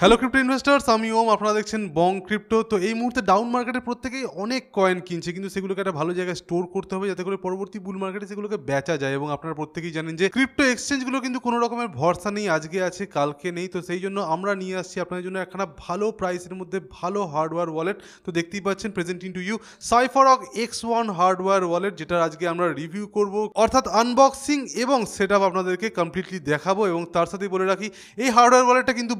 hello crypto investors আমি ওম আপনারা দেখছেন বং ক্রিপ্টো তো এই মুহূর্তে ডাউন মার্কেটে প্রত্যেকেই অনেক কয়েন কিনছে কিন্তু সেগুলোকে একটা ভালো জায়গায় স্টোর করতে হবে যাতে করে পরবর্তী বুল মার্কেটে সেগুলোকে বেচা যায় এবং আপনারা প্রত্যেকেই জানেন যে ক্রিপ্টো এক্সচেঞ্জগুলো কিন্তু কোনো রকমের ভরসা নেই আজকে আছে কালকে নেই তো সেই জন্য আমরা নিয়ে আসছি আপনাদের জন্য একখানা ভালো প্রাইসের মধ্যে ভালো হার্ডওয়্যার ওয়ালেট তো দেখতেই পাচ্ছেন প্রেজেন্টিং টু ইউ অক এক্স ওয়ান হার্ডওয়্যার ওয়ালেট যেটা আজকে আমরা রিভিউ করব অর্থাৎ আনবক্সিং এবং সেট আপনাদেরকে কমপ্লিটলি দেখাবো এবং তার সাথে বলে রাখি এই হার্ডওয়্যার ওয়ালেটটা কিন্তু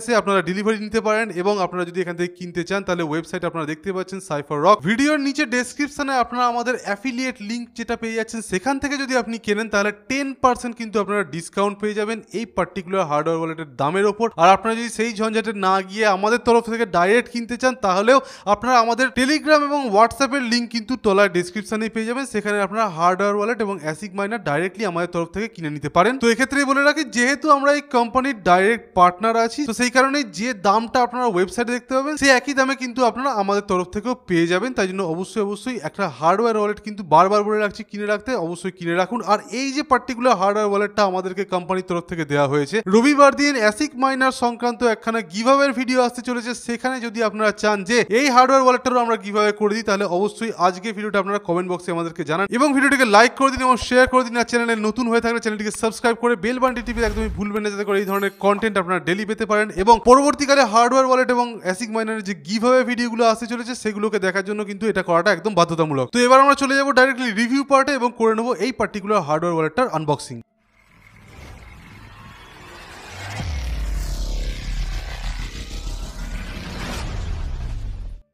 এসে আপনারা ডেলিভারি নিতে পারেন এবং আপনারা যদি এখান থেকে কিনতে চান তাহলে ওয়েবসাইট আপনারা দেখতে পাচ্ছেন সাইফার রক ভিডিওর নিচে ডেসক্রিপশনে আপনারা আমাদের অ্যাফিলিয়েট লিঙ্ক যেটা পেয়ে যাচ্ছেন সেখান থেকে যদি আপনি কেনেন তাহলে টেন পার্সেন্ট কিন্তু আপনারা ডিসকাউন্ট পেয়ে যাবেন এই পার্টিকুলার হার্ডওয়ার ওয়ালেটের দামের ওপর আর আপনারা যদি সেই ঝঞ্ঝাটে না গিয়ে আমাদের তরফ থেকে ডাইরেক্ট কিনতে চান তাহলেও আপনারা আমাদের টেলিগ্রাম এবং হোয়াটসঅ্যাপের লিঙ্ক কিন্তু তলার ডিসক্রিপশনেই পেয়ে যাবেন সেখানে আপনারা হার্ডওয়ার ওয়ালেট এবং অ্যাসিক মাইনার ডাইরেক্টলি আমাদের তরফ থেকে কিনে নিতে পারেন তো এক্ষেত্রে বলে রাখি যেহেতু আমরা এই কোম্পানির ডাইরেক্ট পার্টনার আছি তো সেই কারণে কারণে যে দামটা আপনারা ওয়েবসাইটে দেখতে পাবেন সেই একই দামে কিন্তু আপনারা আমাদের তরফ থেকেও পেয়ে যাবেন তাই জন্য অবশ্যই অবশ্যই একটা হার্ডওয়্যার ওয়ালেট কিন্তু বারবার বলে রাখছি কিনে রাখতে অবশ্যই কিনে রাখুন আর এই যে পার্টিকুলার হার্ডওয়্যার ওয়ালেটটা আমাদেরকে কোম্পানির তরফ থেকে দেওয়া হয়েছে রবিবার দিন অ্যাসিক মাইনার সংক্রান্ত একখানা গিভাবের ভিডিও আসতে চলেছে সেখানে যদি আপনারা চান যে এই হার্ডওয়্যার ওয়ালেটটা আমরা কিভাবে করে দিই তাহলে অবশ্যই আজকে ভিডিওটা আপনারা কমেন্ট বক্সে আমাদেরকে জানান এবং ভিডিওটিকে লাইক করে দিন এবং শেয়ার করে দিন আর চ্যানেলে নতুন হয়ে থাকলে চ্যানেলটিকে সাবস্ক্রাইব করে বেল বান্টি টিপে একদমই ভুলবেন না যাতে করে এই ধরনের কন্টেন্ট আপনারা ডেলি পেতে পারেন এবং পরবর্তীকালে হার্ডওয়্যার ওয়ালেট এবং অ্যাসিক মাইনারের যে গিভাবে ভিডিওগুলো আসতে চলেছে সেগুলোকে দেখার জন্য কিন্তু এটা করাটা একদম বাধ্যতামূলক তো এবার আমরা চলে যাবো ডাইরেক্টলি রিভিউ পার্টে এবং করে নেবো এই পার্টিকুলার হার্ডওয়্যার ওয়ালেটটার আনবক্সিং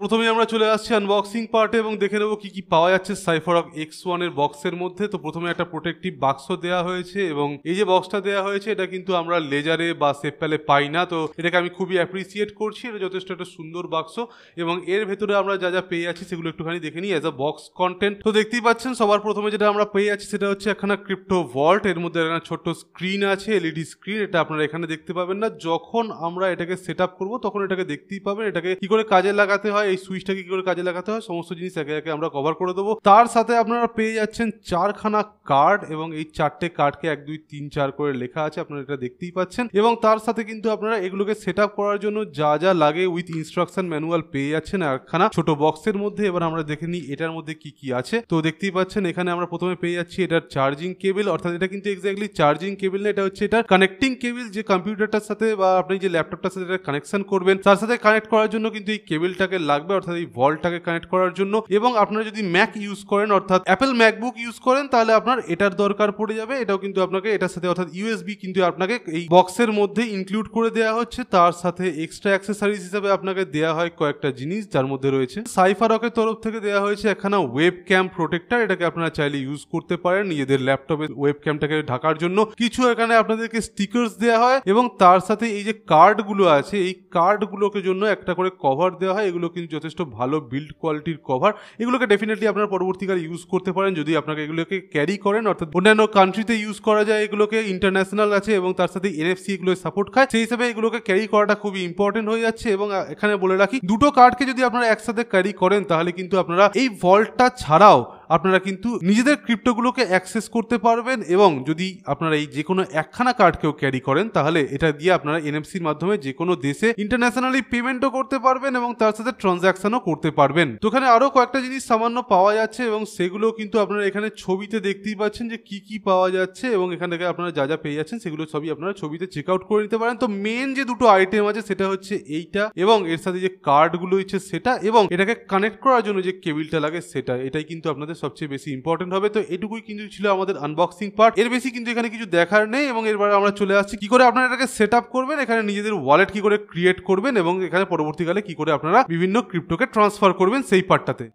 প্রথমে আমরা চলে আসছি আনবক্সিং পার্টে এবং দেখে নেবো কী কী পাওয়া যাচ্ছে সাইফরক এক্স ওয়ানের বক্সের মধ্যে তো প্রথমে একটা প্রোটেক্টিভ বাক্স দেওয়া হয়েছে এবং এই যে বক্সটা দেওয়া হয়েছে এটা কিন্তু আমরা লেজারে বা সেপ্যালে পাই না তো এটাকে আমি খুবই অ্যাপ্রিসিয়েট করছি এটা যথেষ্ট একটা সুন্দর বাক্স এবং এর ভেতরে আমরা যা যা পেয়ে আছি সেগুলো একটুখানি দেখে নিই অ্যাজ আ বক্স কন্টেন্ট তো দেখতেই পাচ্ছেন সবার প্রথমে যেটা আমরা পেয়ে আছি সেটা হচ্ছে একখানা ক্রিপ্টো ভল্ট এর মধ্যে একটা ছোট্ট স্ক্রিন আছে এলইডি স্ক্রিন e এটা আপনারা এখানে দেখতে পাবেন না যখন আমরা এটাকে সেট আপ করবো তখন এটাকে দেখতেই পাবেন এটাকে কি করে কাজে লাগাতে হয় এই সুইচটাকে কি করে কাজে লাগাতে হয় সমস্ত জিনিস একে একে আমরা কভার করে দেবো তার সাথে আপনারা পেয়ে যাচ্ছেন চারখানা কার্ড এবং এই চারটে কার্ডকে এক দুই তিন চার করে লেখা আছে আপনারা এটা দেখতেই পাচ্ছেন এবং তার সাথে কিন্তু আপনারা এগুলোকে সেট করার জন্য যা যা লাগে উইথ ইনস্ট্রাকশন ম্যানুয়াল পেয়ে যাচ্ছেন একখানা ছোট বক্সের মধ্যে এবার আমরা দেখে নিই এটার মধ্যে কি কি আছে তো দেখতেই পাচ্ছেন এখানে আমরা প্রথমে পেয়ে যাচ্ছি এটার চার্জিং কেবিল অর্থাৎ এটা কিন্তু এক্স্যাক্টলি চার্জিং কেবিল না এটা হচ্ছে এটা কানেক্টিং কেবিল যে কম্পিউটারটার সাথে বা আপনি যে ল্যাপটপটার সাথে এটা কানেকশন করবেন তার সাথে কানেক্ট করার জন্য কিন্তু এই কেবিলটাকে লাগে লাগবে অর্থাৎ এই ভল্টটাকে কানেক্ট করার জন্য এবং আপনারা যদি ম্যাক ইউজ করেন অর্থাৎ অ্যাপেল ম্যাকবুক ইউজ করেন তাহলে আপনার এটার দরকার পড়ে যাবে এটাও কিন্তু আপনাকে এটার সাথে অর্থাৎ ইউএসবি কিন্তু আপনাকে এই বক্সের মধ্যে ইনক্লুড করে দেওয়া হচ্ছে তার সাথে এক্সট্রা অ্যাক্সেসারিজ হিসাবে আপনাকে দেওয়া হয় কয়েকটা জিনিস যার মধ্যে রয়েছে সাইফারকের তরফ থেকে দেওয়া হয়েছে একখানা ওয়েব ক্যাম প্রোটেক্টার এটাকে আপনারা চাইলে ইউজ করতে পারেন নিজেদের ল্যাপটপে ওয়েব ক্যামটাকে ঢাকার জন্য কিছু এখানে আপনাদেরকে স্টিকার্স দেওয়া হয় এবং তার সাথে এই যে কার্ডগুলো আছে এই কার্ডগুলোকে জন্য একটা করে কভার দেওয়া হয় এগুলো কিন্তু যথেষ্ট ভালো বিল্ড কোয়ালিটির কভার এগুলোকে ডেফিনেটলি আপনার পরবর্তীকালে ইউজ করতে পারেন যদি আপনাকে এগুলোকে ক্যারি করেন অর্থাৎ অন্যান্য কান্ট্রিতে ইউজ করা যায় এগুলোকে ইন্টারন্যাশনাল আছে এবং তার সাথে এনএফসি এগুলো সাপোর্ট খায় সেই হিসেবে এগুলোকে ক্যারি করাটা খুবই ইম্পর্টেন্ট হয়ে যাচ্ছে এবং এখানে বলে রাখি দুটো কার্ডকে যদি আপনারা একসাথে ক্যারি করেন তাহলে কিন্তু আপনারা এই ভল্টটা ছাড়াও আপনারা কিন্তু নিজেদের ক্রিপ্টোগুলোকে অ্যাক্সেস করতে পারবেন এবং যদি আপনারা এই যে কোনো একখানা কার্ডকেও ক্যারি করেন তাহলে এটা দিয়ে আপনারা এনএফসির মাধ্যমে যে কোনো দেশে ইন্টারন্যাশনালি পেমেন্টও করতে পারবেন এবং তার সাথে ট্রানজাকশনও করতে পারবেন তো এখানে আরও কয়েকটা জিনিস সামান্য পাওয়া যাচ্ছে এবং সেগুলো কিন্তু আপনারা এখানে ছবিতে দেখতেই পাচ্ছেন যে কি কি পাওয়া যাচ্ছে এবং এখান থেকে আপনারা যা যা পেয়ে যাচ্ছেন সেগুলো সবই আপনারা ছবিতে চেক আউট করে নিতে পারেন তো মেন যে দুটো আইটেম আছে সেটা হচ্ছে এইটা এবং এর সাথে যে কার্ডগুলো হচ্ছে সেটা এবং এটাকে কানেক্ট করার জন্য যে কেবিলটা লাগে সেটা এটাই কিন্তু আপনাদের সবচেয়ে বেশি ইম্পর্টেন্ট হবে তো এটুকুই কিন্তু ছিল আমাদের আনবক্সিং পার্ট এর বেশি কিন্তু এখানে কিছু দেখার নেই এবং এরপরে আমরা চলে আসছি কি করে আপনারা এটাকে সেট আপ করবেন এখানে নিজেদের ওয়ালেট কি করে ক্রিয়েট করবেন এবং এখানে পরবর্তীকালে কি করে আপনারা বিভিন্ন ক্রিপ্টোকে ট্রান্সফার করবেন সেই পার্টটাতে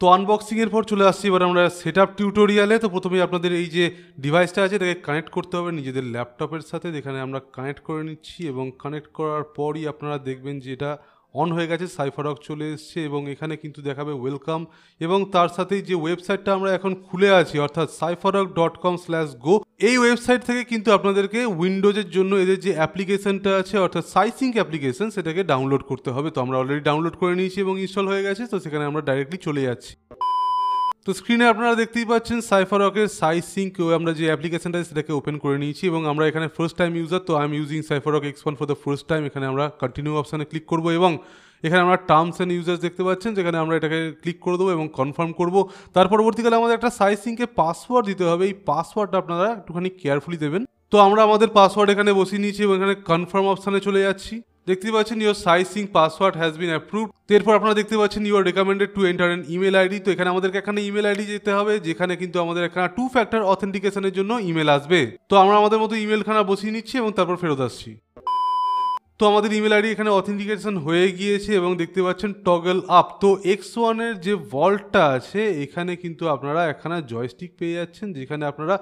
তো আনবক্সিংয়ের পর চলে আসছি এবার আমরা সেট আপ টিউটোরিয়ালে তো প্রথমেই আপনাদের এই যে ডিভাইসটা আছে এটাকে কানেক্ট করতে হবে নিজেদের ল্যাপটপের সাথে যেখানে আমরা কানেক্ট করে নিচ্ছি এবং কানেক্ট করার পরই আপনারা দেখবেন যে এটা অন হয়ে গেছে সাইফারক চলে এসছে এবং এখানে কিন্তু দেখাবে ওয়েলকাম এবং তার সাথেই যে ওয়েবসাইটটা আমরা এখন খুলে আছি অর্থাৎ সাইফারক ডট কম স্ল্যাশ গো এই ওয়েবসাইট থেকে কিন্তু আপনাদেরকে উইন্ডোজের জন্য এদের যে অ্যাপ্লিকেশনটা আছে অর্থাৎ সাইসিঙ্ক অ্যাপ্লিকেশন সেটাকে ডাউনলোড করতে হবে তো আমরা অলরেডি ডাউনলোড করে নিয়েছি এবং ইনস্টল হয়ে গেছে তো সেখানে আমরা ডাইরেক্টলি চলে যাচ্ছি তো স্ক্রিনে আপনারা দেখতেই পাচ্ছেন সাইফারকের সাইজ সিঙ্ক আমরা যে অ্যাপ্লিকেশনটা সেটাকে ওপেন করে নিয়েছি এবং আমরা এখানে ফার্স্ট টাইম ইউজার তো I am using Cypherock X one for the first time এখানে আমরা কন্টিনিউ অপশানে ক্লিক করবো এবং এখানে আমরা টার্মস অ্যান্ড ইউজার্স দেখতে পাচ্ছেন যেখানে আমরা এটাকে ক্লিক করে দেবো এবং কনফার্ম করবো তার পরবর্তীকালে আমাদের একটা সাইজ সিঙ্কে পাসওয়ার্ড দিতে হবে এই পাসওয়ার্ডটা আপনারা একটুখানি কেয়ারফুলি দেবেন তো আমরা আমাদের পাসওয়ার্ড এখানে বসিয়ে নিয়েছি এবং এখানে কনফার্ম অপশানে চলে যাচ্ছি দেখতে পাচ্ছেন your cySync password has been approve এরপর আপনারা দেখতে পাচ্ছেন you're recommended to enter an email ID তো এখানে আমাদেরকে এখানে ইমেল আইডি যেতে হবে যেখানে কিন্তু আমাদের এখানে টু ফ্যাক্টর অথেন্টিকেশনের জন্য ইমেল আসবে তো আমরা আমাদের মতো ইমেলখানা বসিয়ে নিচ্ছি এবং তারপর ফেরত আসছি তো আমাদের ইমেল আইডি এখানে অথেন্টিকেশন হয়ে গিয়েছে এবং দেখতে পাচ্ছেন টগল আপ তো এক্স ওয়ানের যে ভল্টটা আছে এখানে কিন্তু আপনারা এখানে জয়স্টিক পেয়ে যাচ্ছেন যেখানে আপনারা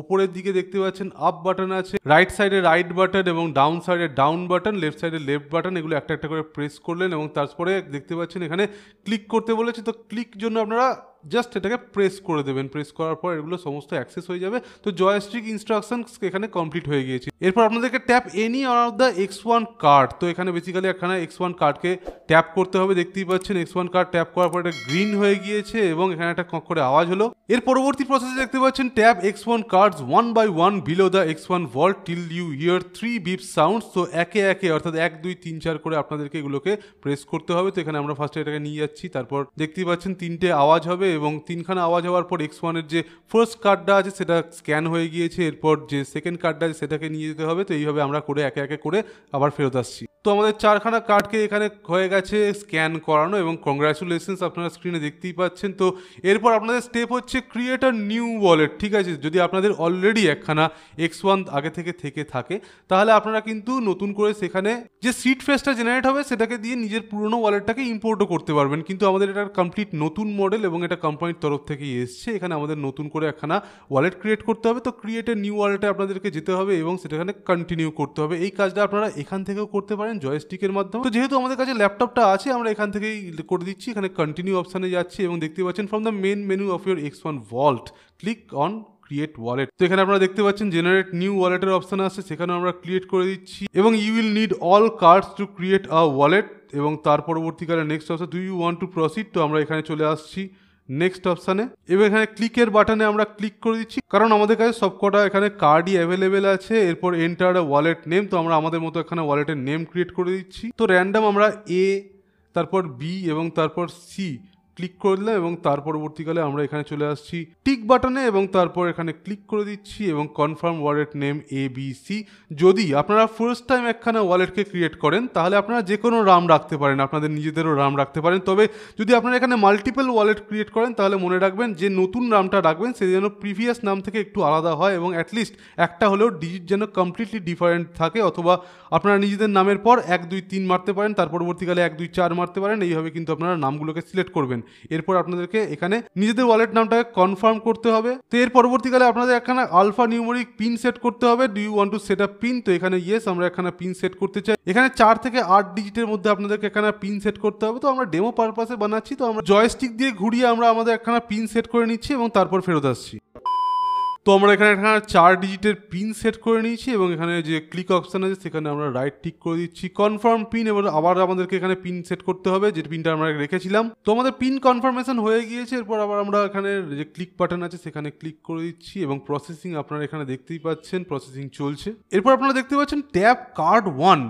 ওপরের দিকে দেখতে পাচ্ছেন আপ বাটন আছে রাইট সাইডে রাইট বাটন এবং ডাউন সাইডে ডাউন বাটন লেফট সাইডে লেফট বাটন এগুলো একটা একটা করে প্রেস করলেন এবং তারপরে দেখতে পাচ্ছেন এখানে ক্লিক করতে বলেছে তো ক্লিক জন্য আপনারা জাস্ট এটাকে প্রেস করে দেবেন প্রেস করার পর এগুলো সমস্ত অ্যাক্সেস হয়ে যাবে তো জয়স্টিক ইনস্ট্রাকশন এখানে কমপ্লিট হয়ে গিয়েছে এরপর আপনাদেরকে tap any of the X one card তো এখানে বেসিক্যালি এখানে এক্স ওয়ান কার্ডকে ট্যাপ করতে হবে দেখতেই পাচ্ছেন এক্স ওয়ান কার্ড ট্যাপ করার পর এটা গ্রিন হয়ে গিয়েছে এবং এখানে একটা কক করে আওয়াজ হলো এর পরবর্তী প্রসেসে দেখতে পাচ্ছেন tap X one cards one by one below the X one vault till you hear three beep sound তো একে একে অর্থাৎ এক দুই তিন চার করে আপনাদেরকে এগুলোকে প্রেস করতে হবে তো এখানে আমরা ফার্স্টে এটাকে নিয়ে যাচ্ছি তারপর দেখতেই পাচ্ছেন তিনটে আওয়াজ হবে এবং তিনখানা আওয়াজ হওয়ার পর এক্স ওয়ানের যে ফার্স্ট কার্ডটা আছে সেটা স্ক্যান হয়ে গিয়েছে এরপর যে সেকেন্ড কার্ডটা আছে সেটাকে নিয়ে যেতে হবে তো এইভাবে আমরা করে একে একে করে আবার ফেরত আসছি তো আমাদের চারখানা কার্ডকে এখানে হয়ে গেছে স্ক্যান করানো এবং কংগ্রাচুলেশনস আপনারা স্ক্রিনে দেখতেই পাচ্ছেন তো এরপর আপনাদের স্টেপ হচ্ছে ক্রিয়েট আ নিউ ওয়ালেট ঠিক আছে যদি আপনাদের অলরেডি একখানা এক্স ওয়ান আগে থেকে থেকে থাকে তাহলে আপনারা কিন্তু নতুন করে সেখানে যে সিট ফেসটা জেনারেট হবে সেটাকে দিয়ে নিজের পুরনো ওয়ালেটটাকে ইম্পোর্টও করতে পারবেন কিন্তু আমাদের এটা কমপ্লিট নতুন মডেল এবং এটা কোম্পানির তরফ থেকেই এসছে এখানে আমাদের নতুন করে একখানা ওয়ালেট ক্রিয়েট করতে হবে তো ক্রিয়েটে নিউ ওয়ালেটে আপনাদেরকে যেতে হবে এবং সেটাখানে কন্টিনিউ করতে হবে এই কাজটা আপনারা এখান থেকেও করতে পারেন জয়স্টিকের মাধ্যমে তো যেহেতু আমাদের কাছে ল্যাপটপটা আছে আমরা এখান থেকেই করে দিচ্ছি এখানে কন্টিনিউ অপশানে যাচ্ছি এবং দেখতে পাচ্ছেন from the main menu of your X one vault click on create wallet তো এখানে আপনারা দেখতে পাচ্ছেন জেনারেট নিউ ওয়ালেটের অপশান আছে সেখানে আমরা ক্রিয়েট করে দিচ্ছি এবং you will need all cards to create a wallet এবং তার পরবর্তীকালে next option do you want to proceed তো আমরা এখানে চলে আসছি নেক্সট অপশানে এবার এখানে ক্লিকের বাটনে আমরা ক্লিক করে দিচ্ছি কারণ আমাদের কাছে সবকটা এখানে কার্ডই অ্যাভেলেবেল আছে এরপর এন্টার ওয়ালেট নেম তো আমরা আমাদের মতো এখানে ওয়ালেটের নেম ক্রিয়েট করে দিচ্ছি তো র্যান্ডাম আমরা এ তারপর বি এবং তারপর সি ক্লিক করে দিলাম এবং তার পরবর্তীকালে আমরা এখানে চলে আসছি টিক বাটনে এবং তারপর এখানে ক্লিক করে দিচ্ছি এবং confirm wallet name A B C যদি আপনারা ফার্স্ট টাইম একখানা ওয়ালেটকে ক্রিয়েট করেন তাহলে আপনারা যে কোনো রাম রাখতে পারেন আপনাদের নিজেদেরও রাম রাখতে পারেন তবে যদি আপনারা এখানে মাল্টিপল ওয়ালেট ক্রিয়েট করেন তাহলে মনে রাখবেন যে নতুন রামটা রাখবেন সে যেন প্রিভিয়াস নাম থেকে একটু আলাদা হয় এবং অ্যাটলিস্ট একটা হলেও ডিজিট যেন কমপ্লিটলি ডিফারেন্ট থাকে অথবা আপনারা নিজেদের নামের পর এক দুই তিন মারতে পারেন তার পরবর্তীকালে এক দুই চার মারতে পারেন এইভাবে কিন্তু আপনারা নামগুলোকে সিলেক্ট করবেন এরপর আপনাদেরকে এখানে নিজেদের ওয়ালেট নামটাকে কনফার্ম করতে হবে তো এর পরবর্তীকালে আপনাদের একখানা আলফা নিউমোরিক পিন সেট করতে হবে do you want to set up pin তো এখানে ইয়েস আমরা একখানা পিন সেট করতে চাই এখানে চার থেকে আট ডিজিটের মধ্যে আপনাদেরকে একখানা পিন সেট করতে হবে তো আমরা ডেমো পারপাসে বানাচ্ছি তো আমরা জয়স্টিক দিয়ে ঘুরিয়ে আমরা আমাদের একখানা পিন সেট করে নিচ্ছি এবং তারপর ফেরত আসছি তো আমরা এখানে একটা চার ডিজিটের পিন সেট করে নিয়েছি এবং এখানে যে ক্লিক অপশান আছে সেখানে আমরা রাইট ঠিক করে দিচ্ছি কনফার্ম পিন এবার আবার আমাদেরকে এখানে পিন সেট করতে হবে যে পিনটা আমরা রেখেছিলাম তো আমাদের পিন কনফার্মেশন হয়ে গিয়েছে এরপর আবার আমরা এখানে যে ক্লিক বাটন আছে সেখানে ক্লিক করে দিচ্ছি এবং প্রসেসিং আপনারা এখানে দেখতেই পাচ্ছেন প্রসেসিং চলছে এরপর আপনারা দেখতে পাচ্ছেন ট্যাপ কার্ড ওয়ান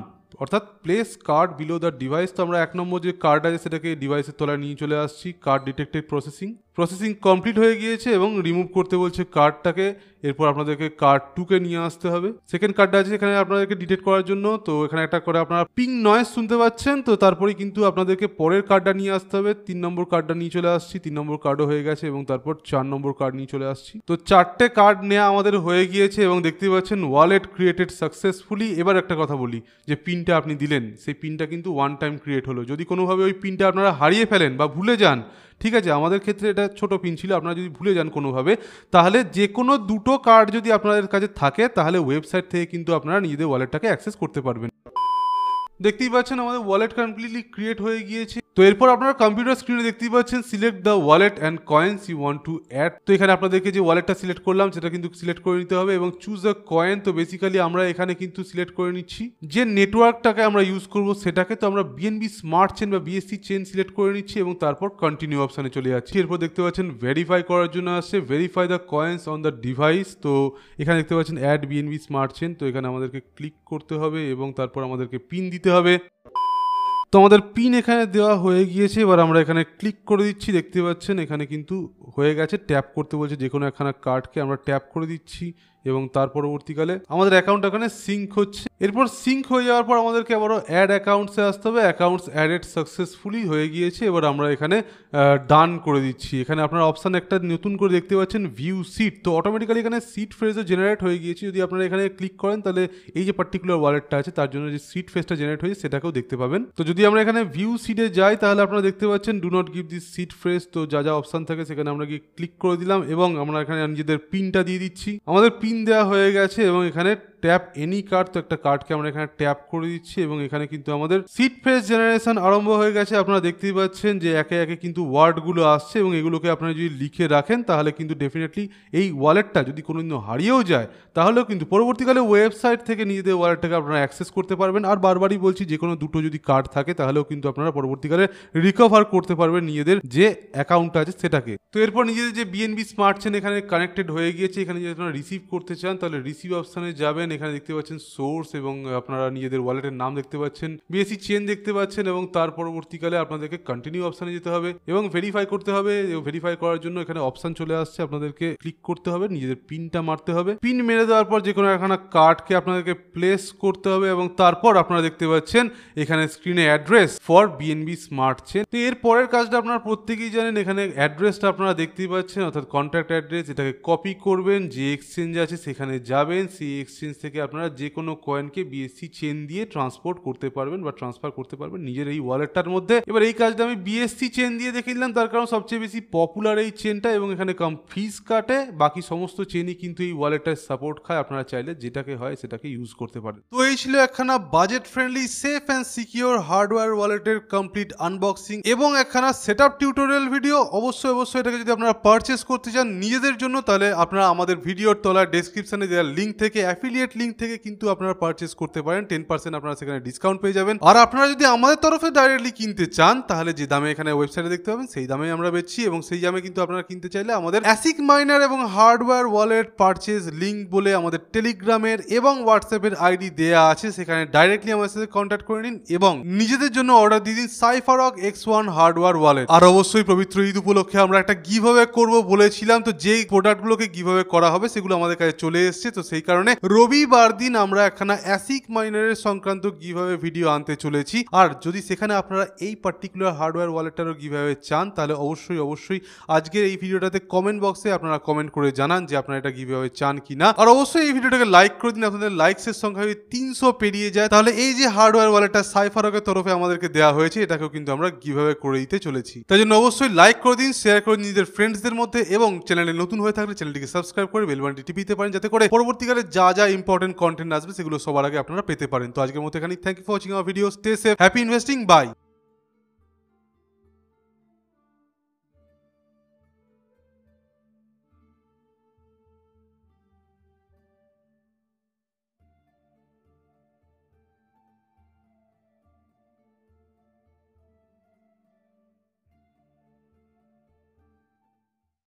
অর্থাৎ place card below the device তো আমরা এক নম্বর যে কার্ড আছে সেটাকে ডিভাইসের তলায় নিয়ে চলে আসছি card detected processing processing complete হয়ে গিয়েছে এবং রিমুভ করতে বলছে কার্ডটাকে এরপর আপনাদেরকে কার্ড টুকে নিয়ে আসতে হবে সেকেন্ড কার্ডটা আছে এখানে আপনাদেরকে ডিটেক্ট করার জন্য তো এখানে একটা করে আপনারা পিং নয়েস শুনতে পাচ্ছেন তো তারপরে কিন্তু আপনাদেরকে পরের কার্ডটা নিয়ে আসতে হবে তিন নম্বর কার্ডটা নিয়ে চলে আসছি তিন নম্বর কার্ডও হয়ে গেছে এবং তারপর চার নম্বর কার্ড নিয়ে চলে আসছি তো চারটে কার্ড নেওয়া আমাদের হয়ে গিয়েছে এবং দেখতে পাচ্ছেন ওয়ালেট ক্রিয়েটেড সাকসেসফুলি এবার একটা কথা বলি যে পিনটা আপনি দিলেন সেই পিনটা কিন্তু ওয়ান টাইম ক্রিয়েট হলো যদি কোনোভাবে ওই পিনটা আপনারা হারিয়ে ফেলেন বা ভুলে যান ঠিক আছে আমাদের ক্ষেত্রে এটা ছোট পিন ছিল আপনারা যদি ভুলে যান কোনোভাবে তাহলে যে কোনো দুটো কার্ড যদি আপনাদের কাছে থাকে তাহলে ওয়েবসাইট থেকে কিন্তু আপনারা নিজেদের ওয়ালেটটাকে অ্যাক্সেস করতে পারবেন দেখতেই পাচ্ছেন আমাদের ওয়ালেট কমপ্লিটলি ক্রিয়েট হয়ে গিয়েছে তো এরপর আপনারা কম্পিউটার স্ক্রিনে দেখতে পাচ্ছেন select the wallet and coins you want to add তো এখানে আপনাদেরকে যে ওয়ালেটটা সিলেক্ট করলাম সেটা কিন্তু সিলেক্ট করে নিতে হবে এবং চুজ দ্য কয়েন তো বেসিক্যালি আমরা এখানে কিন্তু সিলেক্ট করে নিচ্ছি যে নেটওয়ার্কটাকে আমরা ইউজ করব সেটাকে তো আমরা বিএনবি স্মার্ট চেন বা বিএসসি চেন সিলেক্ট করে নিচ্ছি এবং তারপর কন্টিনিউ অপশানে চলে যাচ্ছি এরপর দেখতে পাচ্ছেন ভেরিফাই করার জন্য আসছে verify the coins on the device তো এখানে দেখতে পাচ্ছেন অ্যাড বিএনবি স্মার্ট চেন তো এখানে আমাদেরকে ক্লিক করতে হবে এবং তারপর আমাদেরকে পিন দিতে হবে তো আমাদের পিন এখানে দেওয়া হয়ে গিয়েছে এবার আমরা এখানে ক্লিক করে দিচ্ছি দেখতে পাচ্ছেন এখানে কিন্তু হয়ে গেছে ট্যাপ করতে বলছে যে কোনো একখানা কার্ডকে আমরা ট্যাপ করে দিচ্ছি এবং তার পরবর্তীকালে আমাদের অ্যাকাউন্ট এখানে সিঙ্ক হচ্ছে এরপর সিঙ্ক হয়ে যাওয়ার পর আমাদেরকে আবারও অ্যাড অ্যাকাউন্টসে আসতে হবে অ্যাকাউন্টস অ্যাডেড সাকসেসফুলি হয়ে গিয়েছে এবার আমরা এখানে ডান করে দিচ্ছি এখানে আপনার অপশান একটা নতুন করে দেখতে পাচ্ছেন ভিউ সিট তো অটোমেটিক্যালি এখানে সিট ফ্রেজও জেনারেট হয়ে গিয়েছে যদি আপনারা এখানে ক্লিক করেন তাহলে এই যে পার্টিকুলার ওয়ালেটটা আছে তার জন্য যে সিট ফ্রেজটা জেনারেট হয়েছে সেটাকেও দেখতে পাবেন তো যদি আমরা এখানে ভিউ সিটে যাই তাহলে আপনারা দেখতে পাচ্ছেন do not give this seed phrase তো যা যা অপশান থাকে সেখানে আমরা গিয়ে ক্লিক করে দিলাম এবং আমরা এখানে নিজেদের পিনটা দিয়ে দিচ্ছি আমাদের পিন পিন দেওয়া হয়ে গেছে এবং এখানে ট্যাপ এনি কার্ড তো একটা কার্ডকে আমরা এখানে ট্যাপ করে দিচ্ছি এবং এখানে কিন্তু আমাদের সিট ফেস জেনারেশন আরম্ভ হয়ে গেছে আপনারা দেখতেই পাচ্ছেন যে একে একে কিন্তু ওয়ার্ডগুলো আসছে এবং এগুলোকে আপনারা যদি লিখে রাখেন তাহলে কিন্তু ডেফিনেটলি এই ওয়ালেটটা যদি কোনোদিনও হারিয়েও যায় তাহলেও কিন্তু পরবর্তীকালে ওয়েবসাইট থেকে নিজেদের ওয়ালেটটাকে আপনারা অ্যাক্সেস করতে পারবেন আর বারবারই বলছি যে কোনো দুটো যদি কার্ড থাকে তাহলেও কিন্তু আপনারা পরবর্তীকালে রিকভার করতে পারবেন নিজেদের যে অ্যাকাউন্টটা আছে সেটাকে তো এরপর নিজেদের যে বিএনবি স্মার্ট চেন এখানে কানেক্টেড হয়ে গিয়েছে এখানে যদি আপনারা রিসিভ করতে চান তাহলে রিসিভ অপশানে যাবেন পাচ্ছেন এখানে দেখতে পাচ্ছেন সোর্স এবং আপনারা নিজেদের ওয়ালেটের নাম দেখতে পাচ্ছেন বিএসি চেন দেখতে পাচ্ছেন এবং তার পরবর্তীকালে আপনাদেরকে কন্টিনিউ অপশানে যেতে হবে এবং ভেরিফাই করতে হবে ভেরিফাই করার জন্য এখানে অপশান চলে আসছে আপনাদেরকে ক্লিক করতে হবে নিজেদের পিনটা মারতে হবে পিন মেরে দেওয়ার পর যে কোনো একখানা কার্ডকে আপনাদেরকে প্লেস করতে হবে এবং তারপর আপনারা দেখতে পাচ্ছেন এখানে স্ক্রিনে address for BNB smart chain তো এর পরের কাজটা আপনারা প্রত্যেকেই জানেন এখানে অ্যাড্রেসটা আপনারা দেখতেই পাচ্ছেন অর্থাৎ কন্ট্যাক্ট অ্যাড্রেস এটাকে কপি করবেন যে এক্সচেঞ্জ আছে সেখানে যাবেন সেই এক্সচেঞ্জ থেকে আপনারা যে কোনো কয়েনকে বিএসসি চেন দিয়ে ট্রান্সপোর্ট করতে পারবেন বা ট্রান্সফার করতে পারবেন নিজের এই ওয়ালেটটার মধ্যে এবার এই কাজটা আমি বিএসসি চেন দিয়ে দেখে নিলাম তার কারণ সবচেয়ে বেশি পপুলার এই চেনটা এবং এখানে কম ফিস কাটে বাকি সমস্ত চেনই কিন্তু এই ওয়ালেটটার সাপোর্ট খায় আপনারা চাইলে যেটাকে হয় সেটাকে ইউজ করতে পারেন তো এই ছিল একখানা budget friendly safe and secure hardware ওয়ালেটের কমপ্লিট আনবক্সিং এবং একখানা সেট আপ টিউটোরিয়াল ভিডিও অবশ্যই অবশ্যই এটাকে যদি আপনারা পারচেস করতে চান নিজেদের জন্য তাহলে আপনারা আমাদের ভিডিওর তলার ডেসক্রিপশনে দেওয়া লিঙ্ক থেকে অ্যাফিলিয়েট অ্যাফিলিয়েট লিঙ্ক থেকে কিন্তু আপনারা পারচেস করতে পারেন টেন পার্সেন্ট আপনারা সেখানে ডিসকাউন্ট পেয়ে যাবেন আর আপনারা যদি আমাদের তরফে ডাইরেক্টলি কিনতে চান তাহলে যে দামে এখানে ওয়েবসাইটে দেখতে পাবেন সেই দামে আমরা বেচছি এবং সেই দামে কিন্তু আপনারা কিনতে চাইলে আমাদের অ্যাসিক মাইনার এবং হার্ডওয়্যার ওয়ালেট পারচেস লিঙ্ক বলে আমাদের টেলিগ্রামের এবং হোয়াটসঅ্যাপের আইডি দেয়া আছে সেখানে ডাইরেক্টলি আমাদের সাথে কন্ট্যাক্ট করে নিন এবং নিজেদের জন্য অর্ডার দিয়ে দিন Cypherock X one hardware wallet আর অবশ্যই পবিত্র ঈদ উপলক্ষে আমরা একটা গিভ অ্যাওয়ে করবো বলেছিলাম তো যেই প্রোডাক্টগুলোকে গিভ করা হবে সেগুলো আমাদের কাছে চলে এসছে তো সেই কারণে রবি রবিবার দিন আমরা একখানা অ্যাসিক মাইনারের সংক্রান্ত গিভাবে ভিডিও আনতে চলেছি আর যদি সেখানে আপনারা এই পার্টিকুলার হার্ডওয়্যার ওয়ালেটটারও গিভাবে চান তাহলে অবশ্যই অবশ্যই আজকের এই ভিডিওটাতে কমেন্ট বক্সে আপনারা কমেন্ট করে জানান যে আপনারা এটা গিভাবে চান কি না আর অবশ্যই এই ভিডিওটাকে লাইক করে দিন আপনাদের লাইকসের সংখ্যা যদি তিনশো পেরিয়ে যায় তাহলে এই যে হার্ডওয়্যার ওয়ালেটটা সাইফারকের তরফে আমাদেরকে দেওয়া হয়েছে এটাকেও কিন্তু আমরা গিভাবে করে দিতে চলেছি তাই জন্য অবশ্যই লাইক করে দিন শেয়ার করে দিন নিজেদের ফ্রেন্ডসদের মধ্যে এবং চ্যানেলে নতুন হয়ে থাকলে চ্যানেলটিকে সাবস্ক্রাইব করে বেলবানটি টিপিতে পারেন যাতে করে পরবর্তীকালে যা যা ইম্পর্টেন্ট কন্টেন্ট আসবে সেগুলো সবার আগে আপনারা পেতে পারেন তো আজকের মতো এখানে thank you for watching our video stay safe happy investing by